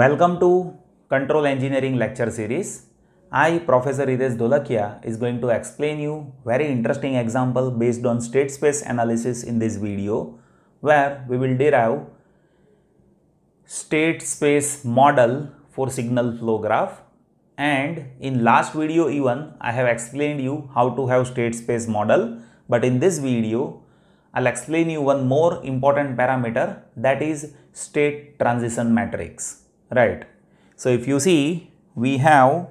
Welcome to Control Engineering lecture series. I, Professor Ides Dolakia, is going to explain you very interesting example based on state space analysis in this video where we will derive state space model for signal flow graph and in last video even I have explained you how to have state space model but in this video I'll explain you one more important parameter that is state transition matrix right. So, if you see we have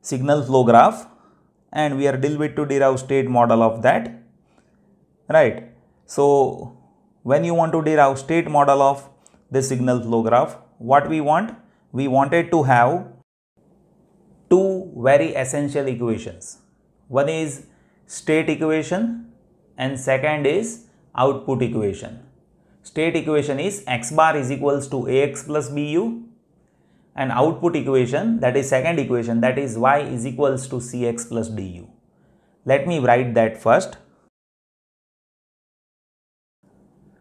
signal flow graph and we are deal to derive state model of that right. So, when you want to derive state model of the signal flow graph what we want? We wanted to have two very essential equations. One is state equation and second is output equation state equation is x bar is equals to ax plus bu and output equation that is second equation that is y is equals to cx plus du. Let me write that first.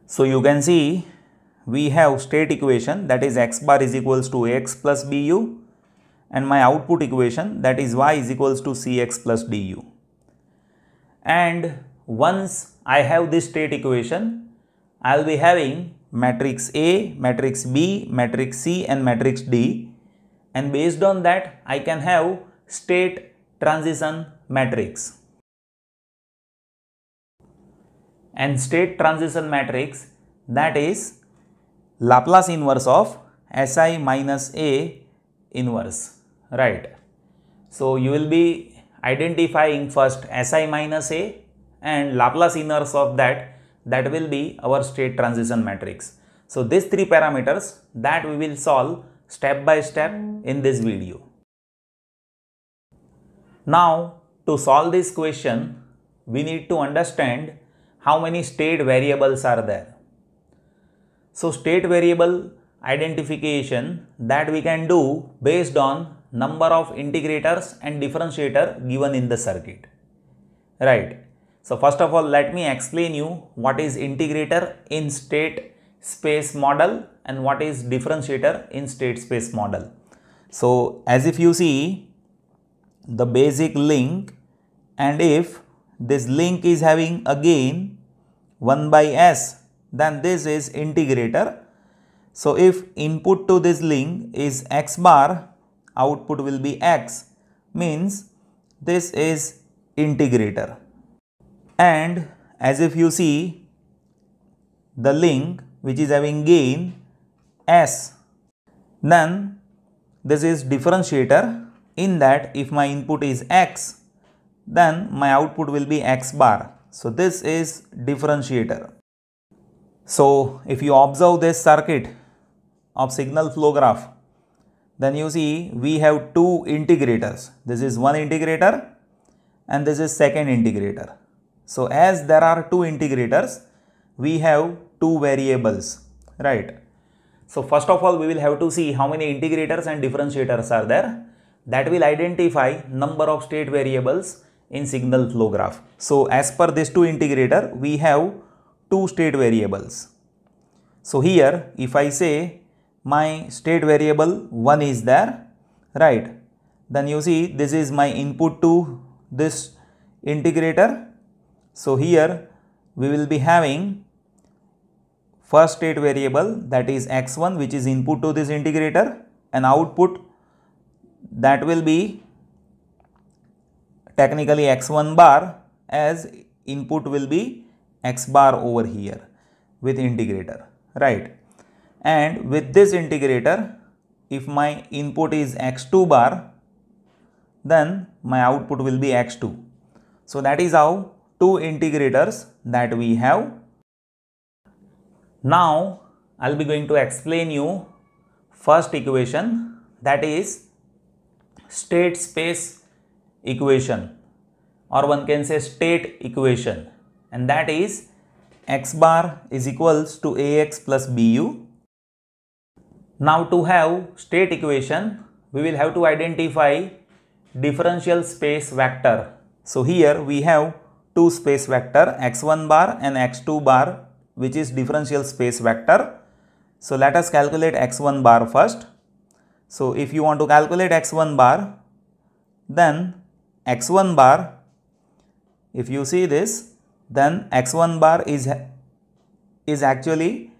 So you can see we have state equation that is x bar is equals to ax plus bu and my output equation that is y is equals to cx plus du. And once I have this state equation I will be having matrix A, matrix B, matrix C and matrix D and based on that I can have state transition matrix. And state transition matrix that is Laplace inverse of Si minus A inverse, right. So, you will be identifying first Si minus A and Laplace inverse of that that will be our state transition matrix. So these three parameters that we will solve step by step in this video. Now to solve this question, we need to understand how many state variables are there. So state variable identification that we can do based on number of integrators and differentiator given in the circuit. Right. So first of all, let me explain you what is integrator in state space model and what is differentiator in state space model. So as if you see the basic link and if this link is having again 1 by s then this is integrator. So if input to this link is x bar output will be x means this is integrator and as if you see the link which is having gain s then this is differentiator in that if my input is x then my output will be x bar so this is differentiator so if you observe this circuit of signal flow graph then you see we have two integrators this is one integrator and this is second integrator so as there are two integrators, we have two variables, right? So first of all, we will have to see how many integrators and differentiators are there. That will identify number of state variables in signal flow graph. So as per this two integrator, we have two state variables. So here, if I say my state variable 1 is there, right? Then you see this is my input to this integrator so, here we will be having first state variable that is x1 which is input to this integrator and output that will be technically x1 bar as input will be x bar over here with integrator right and with this integrator if my input is x2 bar then my output will be x2 so that is how two integrators that we have. Now, I'll be going to explain you first equation that is state space equation or one can say state equation and that is x bar is equals to ax plus bu. Now to have state equation we will have to identify differential space vector. So here we have two space vector x1 bar and x2 bar which is differential space vector. So let us calculate x1 bar first. So if you want to calculate x1 bar then x1 bar if you see this then x1 bar is is actually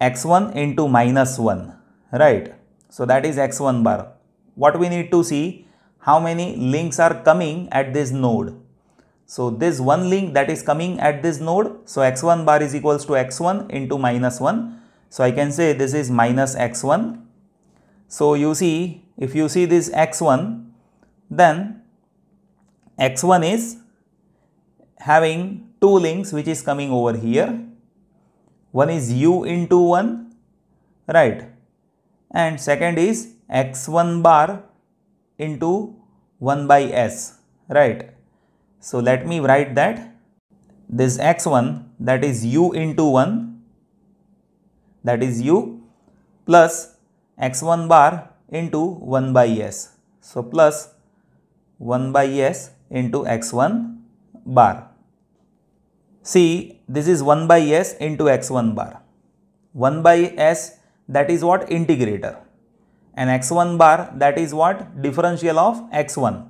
x1 into minus 1 right. So that is x1 bar. What we need to see how many links are coming at this node so this one link that is coming at this node, so x1 bar is equals to x1 into minus 1. So I can say this is minus x1. So you see, if you see this x1, then x1 is having two links which is coming over here. One is u into 1, right? And second is x1 bar into 1 by s, right? So let me write that this x1 that is u into 1 that is u plus x1 bar into 1 by s. So plus 1 by s into x1 bar. See this is 1 by s into x1 bar. 1 by s that is what integrator and x1 bar that is what differential of x1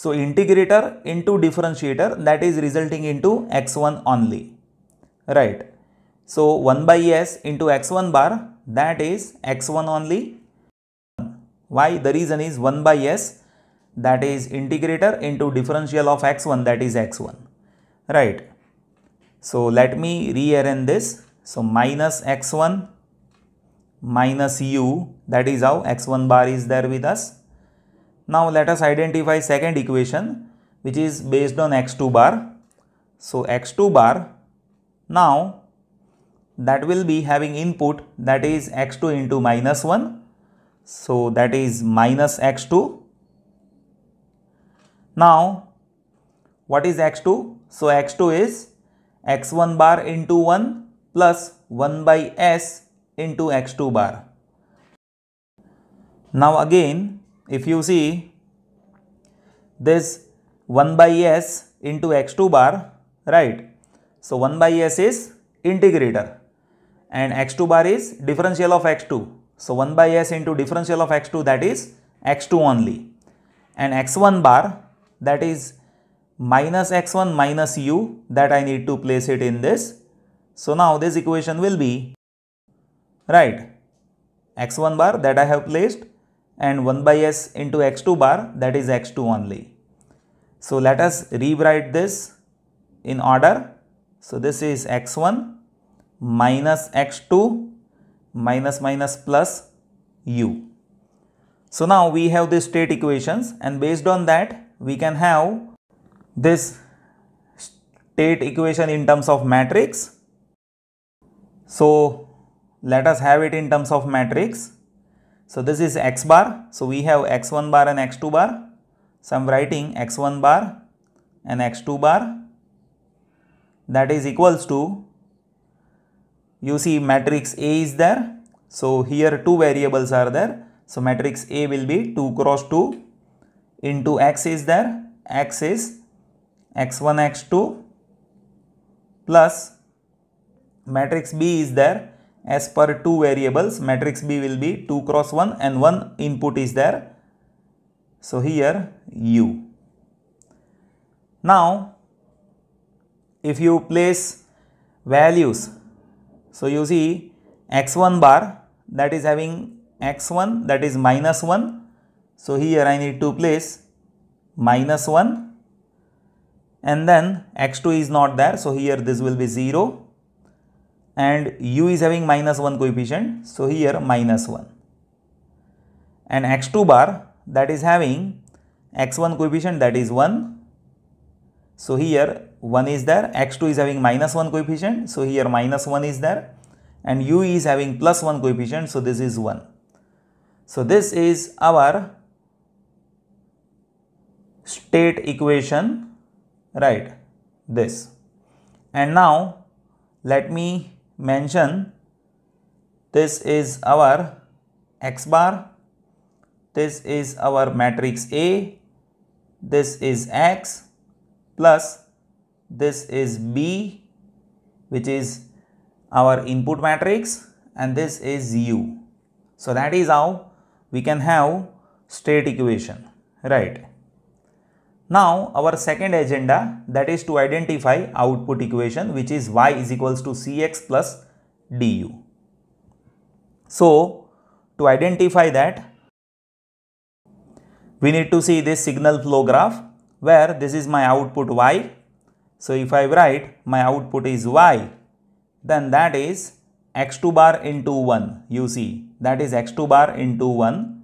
so integrator into differentiator that is resulting into x1 only, right? So 1 by s into x1 bar that is x1 only. Why? The reason is 1 by s that is integrator into differential of x1 that is x1, right? So let me rearrange this. So minus x1 minus u that is how x1 bar is there with us now let us identify second equation which is based on x2 bar. So x2 bar now that will be having input that is x2 into minus 1. So that is minus x2. Now what is x2? So x2 is x1 bar into 1 plus 1 by s into x2 bar. Now again if you see this 1 by s into x2 bar, right. So, 1 by s is integrator and x2 bar is differential of x2. So, 1 by s into differential of x2 that is x2 only and x1 bar that is minus x1 minus u that I need to place it in this. So, now this equation will be right x1 bar that I have placed and 1 by s into x2 bar that is x2 only. So let us rewrite this in order. So this is x1 minus x2 minus minus plus u. So now we have these state equations and based on that we can have this state equation in terms of matrix. So let us have it in terms of matrix. So this is x bar. So we have x1 bar and x2 bar. So I am writing x1 bar and x2 bar that is equals to you see matrix A is there. So here two variables are there. So matrix A will be 2 cross 2 into x is there. x is x1 x2 plus matrix B is there as per two variables matrix B will be 2 cross 1 and one input is there. So here U. Now if you place values so you see x1 bar that is having x1 that is minus 1 so here I need to place minus 1 and then x2 is not there so here this will be 0 and u is having minus 1 coefficient. So, here minus 1 and x2 bar that is having x1 coefficient that is 1. So, here 1 is there, x2 is having minus 1 coefficient. So, here minus 1 is there and u is having plus 1 coefficient. So, this is 1. So, this is our state equation right this and now let me mention this is our x bar, this is our matrix A, this is x plus this is B which is our input matrix and this is U. So that is how we can have state equation, right. Now our second agenda that is to identify output equation which is y is equals to cx plus du. So to identify that we need to see this signal flow graph where this is my output y. So if I write my output is y then that is x2 bar into 1 you see that is x2 bar into 1.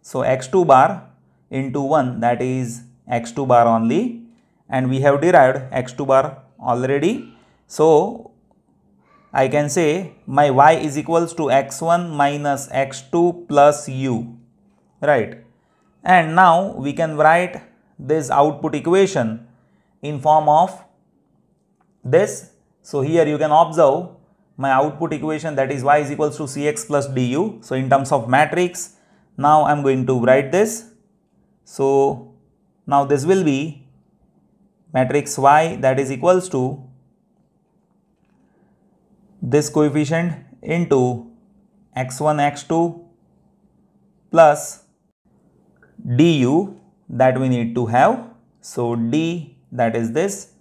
So x2 bar into 1 that is x2 bar only and we have derived x2 bar already. So, I can say my y is equals to x1 minus x2 plus u right and now we can write this output equation in form of this. So, here you can observe my output equation that is y is equals to cx plus du. So, in terms of matrix now I am going to write this. So, now this will be matrix Y that is equals to this coefficient into x1 x2 plus du that we need to have. So d that is this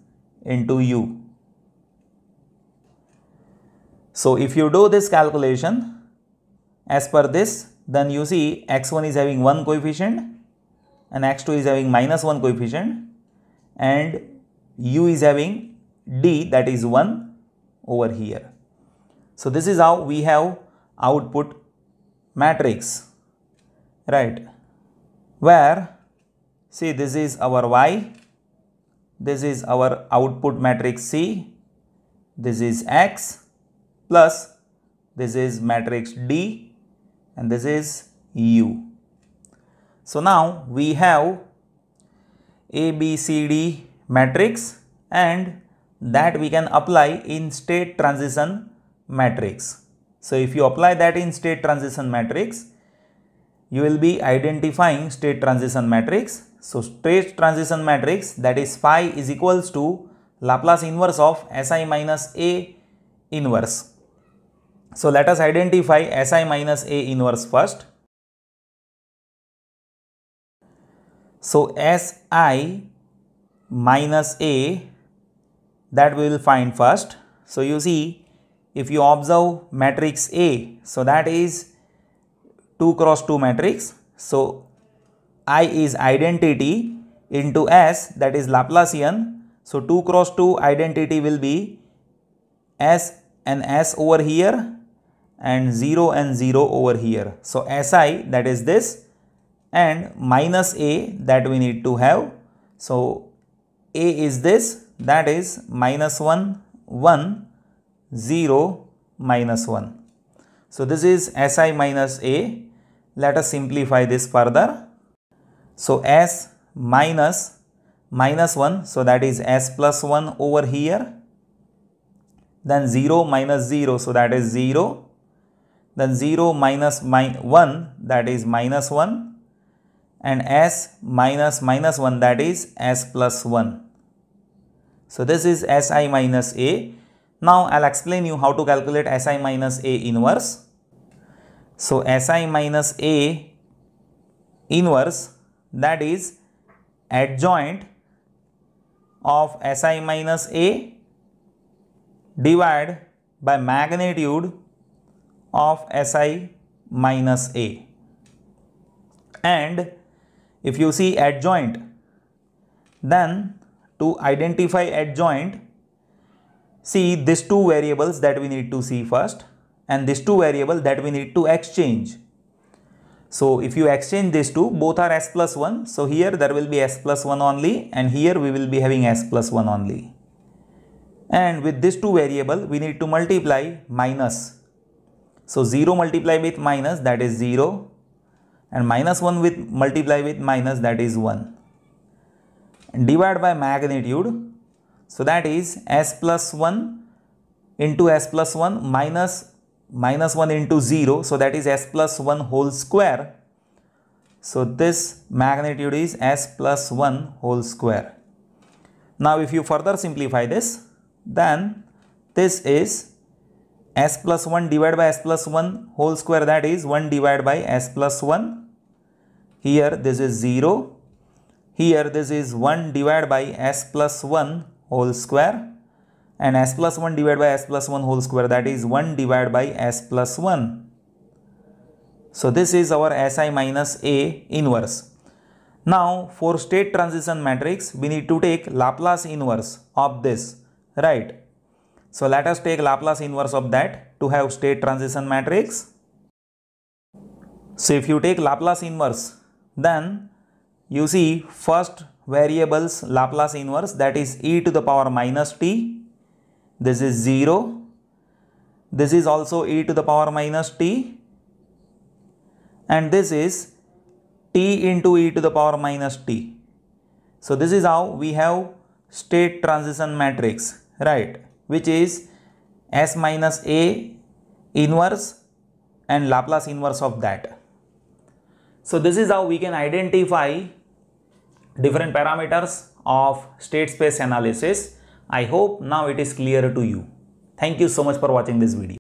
into u. So if you do this calculation as per this then you see x1 is having one coefficient and x2 is having minus 1 coefficient and u is having d that is 1 over here. So this is how we have output matrix right where see this is our y this is our output matrix C this is x plus this is matrix D and this is u. So now we have ABCD matrix and that we can apply in state transition matrix. So if you apply that in state transition matrix, you will be identifying state transition matrix. So state transition matrix that is phi is equals to Laplace inverse of Si minus A inverse. So let us identify Si minus A inverse first. So Si minus A that we will find first. So you see if you observe matrix A, so that is 2 cross 2 matrix. So I is identity into S that is Laplacian. So 2 cross 2 identity will be S and S over here and 0 and 0 over here. So SI that is this and minus a that we need to have. So a is this that is minus 1 1 0 minus 1. So this is si minus a. Let us simplify this further. So s minus minus 1 so that is s plus 1 over here then 0 minus 0 so that is 0 then 0 minus 1 that is minus 1 and s minus minus 1 that is s plus 1. So this is si minus a. Now I'll explain you how to calculate si minus a inverse. So si minus a inverse that is adjoint of si minus a divided by magnitude of si minus a and if you see adjoint, then to identify adjoint, see these two variables that we need to see first and these two variables that we need to exchange. So if you exchange these two, both are s plus 1. So here there will be s plus 1 only and here we will be having s plus 1 only. And with these two variable, we need to multiply minus. So 0 multiplied with minus that is 0 and minus 1 with multiply with minus that is 1 and divide by magnitude so that is s plus 1 into s plus 1 minus minus 1 into 0 so that is s plus 1 whole square so this magnitude is s plus 1 whole square now if you further simplify this then this is s plus 1 divided by s plus 1 whole square that is 1 divided by s plus 1 here this is 0 here this is 1 divided by s plus 1 whole square and s plus 1 divided by s plus 1 whole square that is 1 divided by s plus 1. So this is our SI minus A inverse. Now for state transition matrix we need to take Laplace inverse of this right. So let us take Laplace inverse of that to have state transition matrix. So if you take Laplace inverse then you see first variable's Laplace inverse that is e to the power minus t. This is 0. This is also e to the power minus t. And this is t into e to the power minus t. So this is how we have state transition matrix, right? Which is S minus A inverse and Laplace inverse of that. So this is how we can identify different parameters of state space analysis. I hope now it is clear to you. Thank you so much for watching this video.